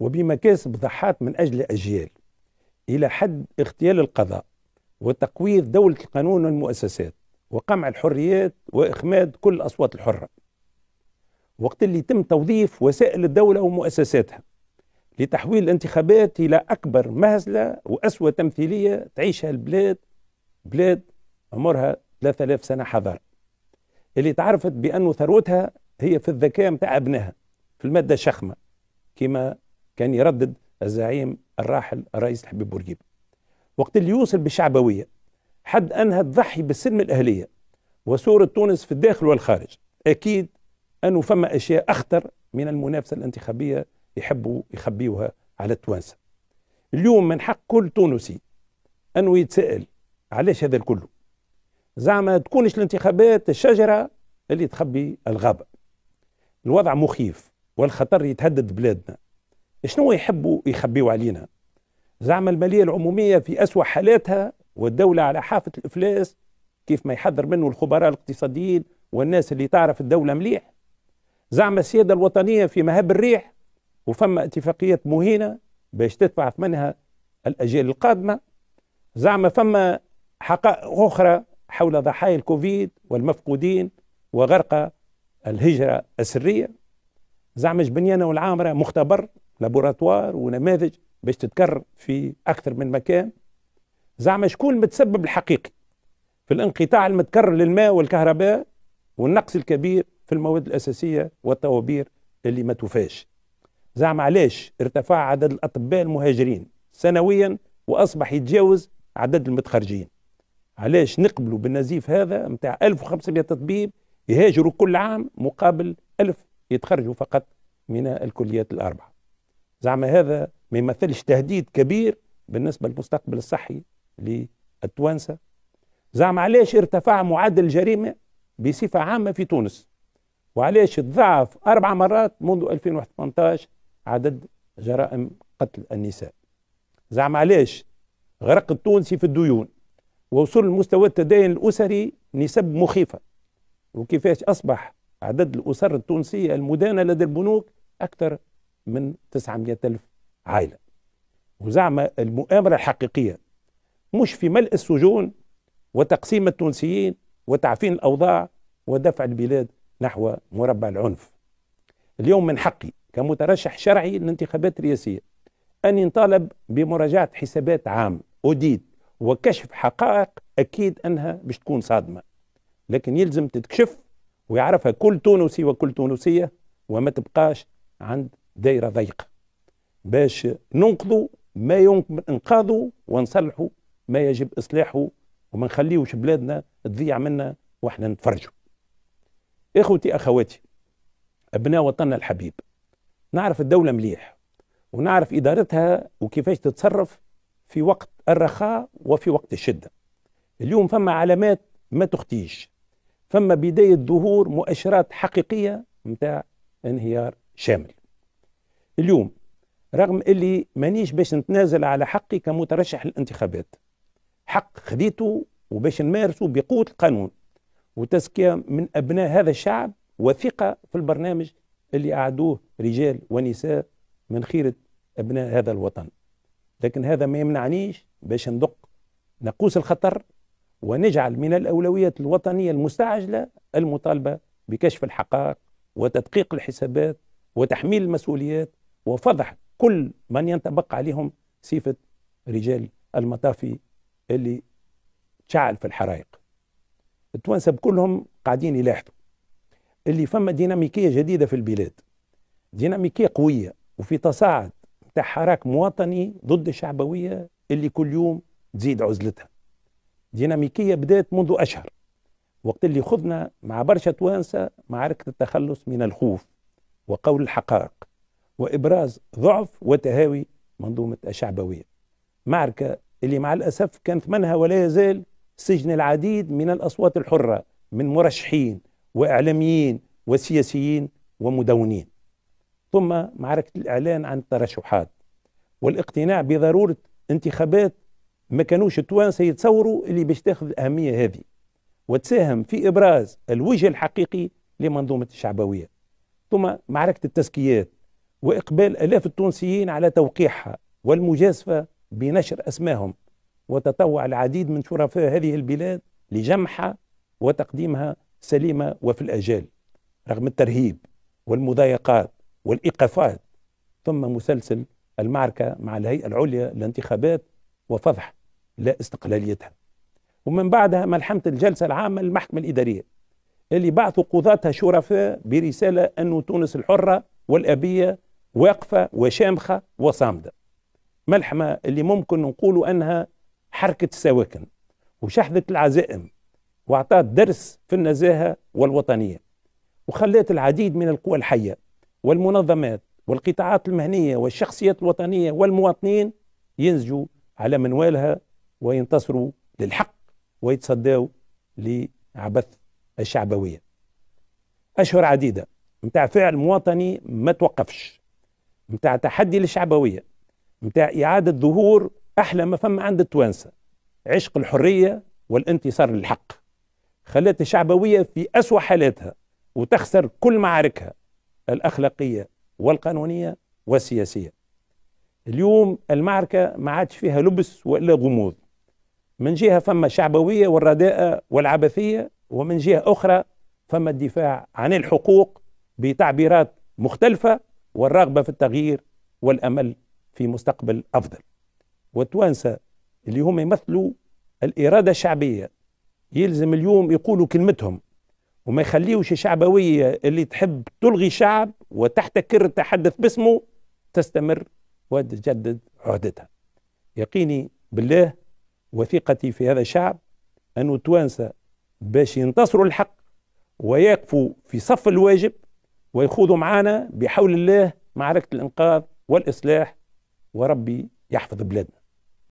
وبمكاسب ضحات من أجل أجيال إلى حد اغتيال القضاء وتقويض دولة القانون والمؤسسات وقمع الحريات وإخماد كل الأصوات الحرة وقت اللي تم توظيف وسائل الدولة ومؤسساتها لتحويل الانتخابات إلى أكبر مهزلة وأسوأ تمثيلية تعيشها البلاد بلاد عمرها 3000 سنة حضارة اللي تعرفت بأنه ثروتها هي في الذكاء متاع أبنائها في المادة الشخمة كما كان يردد الزعيم الراحل الرئيس الحبيب بورقيبه وقت اللي يوصل بالشعبويه حد انها تضحي بالسلم الاهليه وصورة تونس في الداخل والخارج اكيد انه فما اشياء اخطر من المنافسه الانتخابيه يحبوا يخبيوها على التوانسه اليوم من حق كل تونسي انه يتساءل علاش هذا الكل زعما تكونش الانتخابات الشجره اللي تخبي الغابه الوضع مخيف والخطر يتهدد بلادنا شنو يحبوا يخبيوا علينا زعم المالية العمومية في أسوأ حالاتها والدولة على حافة الإفلاس كيف ما يحذر منه الخبراء الاقتصاديين والناس اللي تعرف الدولة مليح زعم السيادة الوطنية في مهب الريح وفما اتفاقيات مهينة باش تدفع ثمنها الأجيال القادمة زعم فما حقائق أخرى حول ضحايا الكوفيد والمفقودين وغرق الهجرة السرية زعم جبنيانة والعامرة مختبر لابوراتوار ونماذج باش تتكرر في اكثر من مكان زعما شكون المتسبب الحقيقي في الانقطاع المتكرر للماء والكهرباء والنقص الكبير في المواد الاساسيه والطوابير اللي ما توفاش زعما علاش ارتفع عدد الاطباء المهاجرين سنويا واصبح يتجاوز عدد المتخرجين علاش نقبلوا بالنزيف هذا نتاع 1500 طبيب يهاجروا كل عام مقابل 1000 يتخرجوا فقط من الكليات الاربعه زعما هذا ما يمثلش تهديد كبير بالنسبة للمستقبل الصحي للتوانسة زعم علاش ارتفع معدل الجريمة بصفة عامة في تونس وعلاش تضاعف أربع مرات منذ 2018 عدد جرائم قتل النساء زعم علاش غرق التونسي في الديون ووصول لمستوى التدين الأسري نسب مخيفة وكيفاش أصبح عدد الأسر التونسية المدانة لدى البنوك أكثر من 900 ألف عائلة وزعم المؤامرة الحقيقية مش في ملء السجون وتقسيم التونسيين وتعفين الأوضاع ودفع البلاد نحو مربع العنف اليوم من حقي كمترشح شرعي للانتخابات الرئاسية أني نطالب بمراجعة حسابات عام أوديت وكشف حقائق أكيد أنها باش تكون صادمة لكن يلزم تتكشف ويعرفها كل تونسي وكل تونسية وما تبقاش عند دايره ضيقه باش ننقذوا ما يمكن انقاذه ونصلحوا ما يجب اصلاحه وما نخليوش بلادنا تضيع منا واحنا نتفرجوا اخوتي اخواتي ابناء وطننا الحبيب نعرف الدوله مليح ونعرف ادارتها وكيفاش تتصرف في وقت الرخاء وفي وقت الشده اليوم فما علامات ما تخطيش فما بدايه ظهور مؤشرات حقيقيه نتاع انهيار شامل اليوم رغم اللي مانيش باش نتنازل على حقي كمترشح للانتخابات حق خذيته وباش نمارسه بقوة القانون وتزكية من أبناء هذا الشعب وثقة في البرنامج اللي أعدوه رجال ونساء من خيرة أبناء هذا الوطن لكن هذا ما يمنعنيش باش ندق نقوس الخطر ونجعل من الأولويات الوطنية المستعجلة المطالبة بكشف الحقائق وتدقيق الحسابات وتحميل المسؤوليات وفضح كل من ينطبق عليهم صفة رجال المطافي اللي تشعل في الحرائق التوانسة كلهم قاعدين يلاحظوا اللي فما ديناميكية جديدة في البلاد ديناميكية قوية وفي تصاعد تاع حراك مواطني ضد الشعبوية اللي كل يوم تزيد عزلتها ديناميكية بدأت منذ أشهر وقت اللي خذنا مع برشا توانسة معركة التخلص من الخوف وقول الحقائق وإبراز ضعف وتهاوي منظومة الشعبوية معركة اللي مع الأسف كان ثمنها ولا يزال سجن العديد من الأصوات الحرة من مرشحين وإعلاميين وسياسيين ومدونين ثم معركة الإعلان عن الترشحات والاقتناع بضرورة انتخابات ما كانوش التوانسة يتصوروا اللي باش تاخذ الأهمية هذه وتساهم في إبراز الوجه الحقيقي لمنظومة الشعبوية ثم معركة التزكيات وإقبال ألاف التونسيين على توقيعها والمجازفة بنشر أسماهم وتطوع العديد من شرفاء هذه البلاد لجمعها وتقديمها سليمة وفي الأجال رغم الترهيب والمضايقات والإيقافات ثم مسلسل المعركة مع الهيئة العليا للانتخابات وفضح لا استقلاليتها ومن بعدها ملحمة الجلسة العامة للمحكمة الإدارية اللي بعثوا قضاتها شرفاء برسالة أن تونس الحرة والأبية واقفة وشامخة وصامدة ملحمة اللي ممكن نقولوا أنها حركة السواكن وشحذت العزائم وأعطت درس في النزاهة والوطنية وخلات العديد من القوى الحية والمنظمات والقطاعات المهنية والشخصيات الوطنية والمواطنين ينزجوا على منوالها وينتصروا للحق ويتصداوا لعبث الشعبوية أشهر عديدة متاع فعل مواطني ما توقفش نتاع تحدي للشعبويه نتاع اعاده ظهور احلى ما فما عند التوانسه عشق الحريه والانتصار للحق خلت الشعبويه في اسوا حالاتها وتخسر كل معاركها الاخلاقيه والقانونيه والسياسيه اليوم المعركه ما عادش فيها لبس ولا غموض من جهه فما الشعبويه والرداءه والعبثيه ومن جهه اخرى فما الدفاع عن الحقوق بتعبيرات مختلفه والرغبة في التغيير والأمل في مستقبل أفضل والتوانسة اللي هم يمثلوا الإرادة الشعبية يلزم اليوم يقولوا كلمتهم وما يخليوش الشعبوية اللي تحب تلغي شعب وتحتكر التحدث باسمه تستمر وتجدد عهدتها يقيني بالله وثيقتي في هذا الشعب أن التوانسة باش ينتصروا الحق ويقفوا في صف الواجب ويخوضوا معنا بحول الله معركة الإنقاذ والإصلاح وربي يحفظ بلادنا